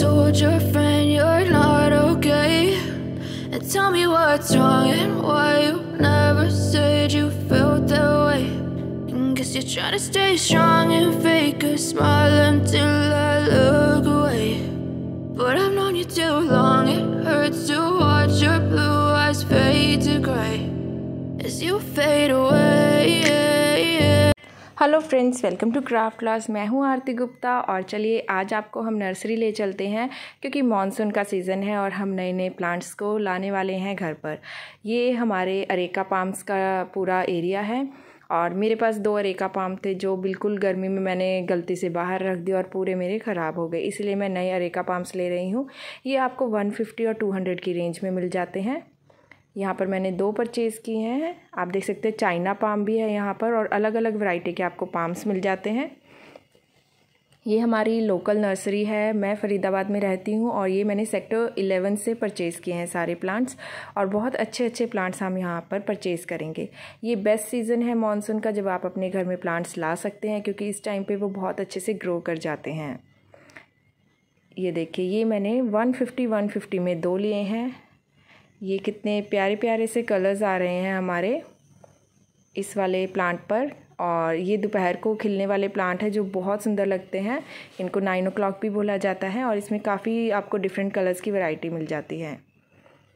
told your friend you're not okay And tell me what's wrong and why you never said you felt that way and guess you're trying to stay strong and fake a smile until I look away But I've known you too long, it hurts to watch your blue eyes fade to gray As you fade away hello friends welcome to craft class मैं हूं आरती गुप्ता और चलिए आज आपको हम nursery ले चलते हैं क्योंकि मॉनसून का सीज़न है और हम नए नए प्लांट्स को लाने वाले हैं घर पर ये हमारे अरेका पाम्स का पूरा एरिया है और मेरे पास दो अरेका पाम थे जो बिल्कुल गर्मी में मैंने गलती से बाहर रख दिया और पूरे मेरे ख़राब हो गए इसलिए मैं नए अरेका पाम्स ले रही हूँ ये आपको वन और टू की रेंज में मिल जाते हैं यहाँ पर मैंने दो परचेज़ किए हैं आप देख सकते हैं चाइना पाम भी है यहाँ पर और अलग अलग वैरायटी के आपको पाम्स मिल जाते हैं ये हमारी लोकल नर्सरी है मैं फरीदाबाद में रहती हूँ और ये मैंने सेक्टर इलेवन से परचेज़ किए हैं सारे प्लांट्स और बहुत अच्छे अच्छे प्लांट्स हम यहाँ पर परचेज़ करेंगे ये बेस्ट सीज़न है मानसून का जब आप अपने घर में प्लांट्स ला सकते हैं क्योंकि इस टाइम पर वो बहुत अच्छे से ग्रो कर जाते हैं ये देखिए ये मैंने 150 150 में दो लिए हैं ये कितने प्यारे प्यारे से कलर्स आ रहे हैं हमारे इस वाले प्लांट पर और ये दोपहर को खिलने वाले प्लांट हैं जो बहुत सुंदर लगते हैं इनको नाइन ओ भी बोला जाता है और इसमें काफ़ी आपको डिफरेंट कलर्स की वैरायटी मिल जाती है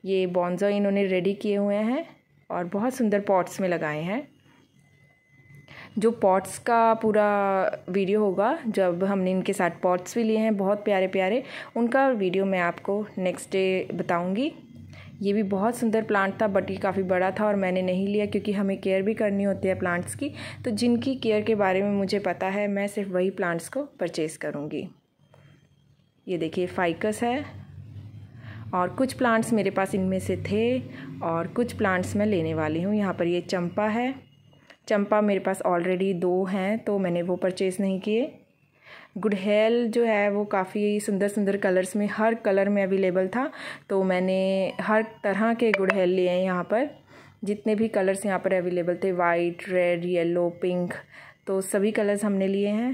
ये बॉन्जो इन्होंने रेडी किए हुए हैं और बहुत सुंदर पॉट्स में लगाए हैं जो पॉट्स का पूरा वीडियो होगा जब हमने इनके साथ पॉट्स भी लिए हैं बहुत प्यारे प्यारे उनका वीडियो मैं आपको नेक्स्ट डे बताऊँगी ये भी बहुत सुंदर प्लांट था बट ये काफ़ी बड़ा था और मैंने नहीं लिया क्योंकि हमें केयर भी करनी होती है प्लांट्स की तो जिनकी केयर के बारे में मुझे पता है मैं सिर्फ वही प्लांट्स को परचेज़ करूँगी ये देखिए फाइकस है और कुछ प्लांट्स मेरे पास इनमें से थे और कुछ प्लांट्स मैं लेने वाली हूँ यहाँ पर ये चंपा है चंपा मेरे पास ऑलरेडी दो हैं तो मैंने वो परचेज़ नहीं किए गुडहेल जो है वो काफ़ी सुंदर सुंदर कलर्स में हर कलर में अवेलेबल था तो मैंने हर तरह के गुडहेल लिए हैं यहाँ पर जितने भी कलर्स यहाँ पर अवेलेबल थे वाइट रेड येलो पिंक तो सभी कलर्स हमने लिए हैं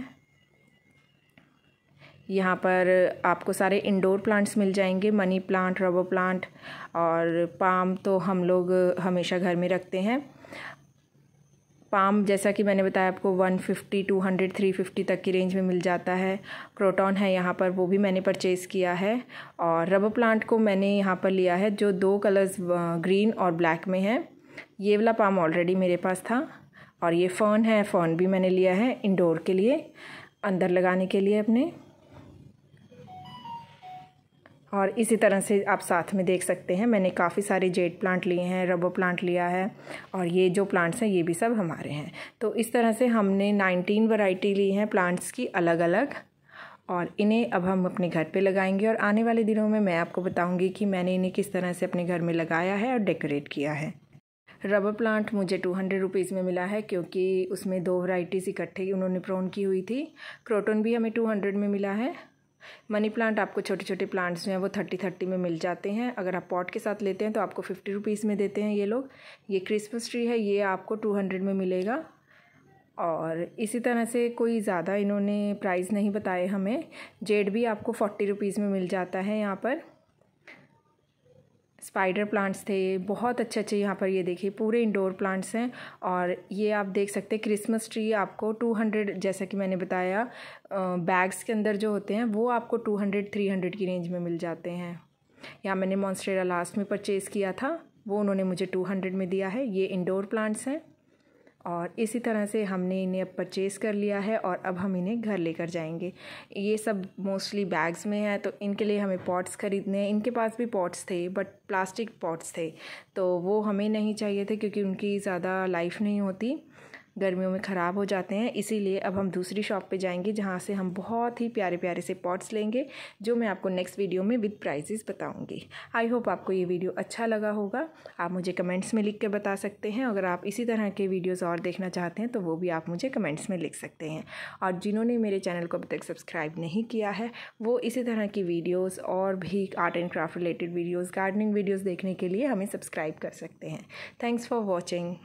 यहाँ पर आपको सारे इंडोर प्लांट्स मिल जाएंगे मनी प्लांट रबर प्लांट और पाम तो हम लोग हमेशा घर में रखते हैं पाम जैसा कि मैंने बताया आपको 150, 200, 350 तक की रेंज में मिल जाता है क्रोटॉन है यहाँ पर वो भी मैंने परचेज़ किया है और रबर प्लांट को मैंने यहाँ पर लिया है जो दो कलर्स ग्रीन और ब्लैक में है ये वाला पाम ऑलरेडी मेरे पास था और ये फ़ोन है फ़ोन भी मैंने लिया है इंडोर के लिए अंदर लगाने के लिए अपने और इसी तरह से आप साथ में देख सकते हैं मैंने काफ़ी सारे जेड प्लांट लिए हैं रबो प्लांट लिया है और ये जो प्लांट्स हैं ये भी सब हमारे हैं तो इस तरह से हमने 19 वैरायटी ली हैं प्लांट्स की अलग अलग और इन्हें अब हम अपने घर पे लगाएंगे और आने वाले दिनों में मैं आपको बताऊंगी कि मैंने इन्हें किस तरह से अपने घर में लगाया है और डेकोरेट किया है रबर प्लांट मुझे टू हंड्रेड रुपीज़ में मिला है क्योंकि उसमें दो वराइटीज़ इकट्ठे उन्होंने प्रोन की हुई थी क्रोटन भी हमें टू हंड्रेड में मिला है मनी प्लांट आपको छोटे छोटे प्लांट्स जो हैं वो थर्टी थर्टी में मिल जाते हैं अगर आप पॉट के साथ लेते हैं तो आपको फिफ्टी रुपीज़ में देते हैं ये लोग ये क्रिसमस ट्री है ये आपको टू हंड्रेड में मिलेगा और इसी तरह से कोई ज़्यादा इन्होंने प्राइस नहीं बताए हमें जेड भी आपको फोर्टी रुपीज़ में मिल जाता है यहाँ पर स्पाइडर प्लांट्स थे बहुत अच्छे अच्छे यहाँ पर ये देखिए पूरे इंडोर प्लांट्स हैं और ये आप देख सकते हैं क्रिसमस ट्री आपको 200 जैसा कि मैंने बताया बैग्स के अंदर जो होते हैं वो आपको 200 300 की रेंज में मिल जाते हैं यहाँ मैंने मॉन्स्ट्रेरा लास्ट में परचेज़ किया था वो उन्होंने मुझे टू में दिया है ये इंडोर प्लांट्स हैं और इसी तरह से हमने इन्हें अब परचेज़ कर लिया है और अब हम इन्हें घर लेकर जाएंगे ये सब मोस्टली बैग्स में है तो इनके लिए हमें पॉट्स ख़रीदने हैं इनके पास भी पॉट्स थे बट प्लास्टिक पॉट्स थे तो वो हमें नहीं चाहिए थे क्योंकि उनकी ज़्यादा लाइफ नहीं होती गर्मियों में ख़राब हो जाते हैं इसीलिए अब हम दूसरी शॉप पे जाएंगे जहाँ से हम बहुत ही प्यारे प्यारे से पॉट्स लेंगे जो मैं आपको नेक्स्ट वीडियो में विद प्राइजेस बताऊँगी आई होप आपको ये वीडियो अच्छा लगा होगा आप मुझे कमेंट्स में लिख के बता सकते हैं अगर आप इसी तरह के वीडियोज़ और देखना चाहते हैं तो वो भी आप मुझे कमेंट्स में लिख सकते हैं और जिन्होंने मेरे चैनल को अभी तक सब्सक्राइब नहीं किया है वो इसी तरह की वीडियोज़ और भी art and craft related videos gardening videos देखने के लिए हमें सब्सक्राइब कर सकते हैं थैंक्स फॉर वॉचिंग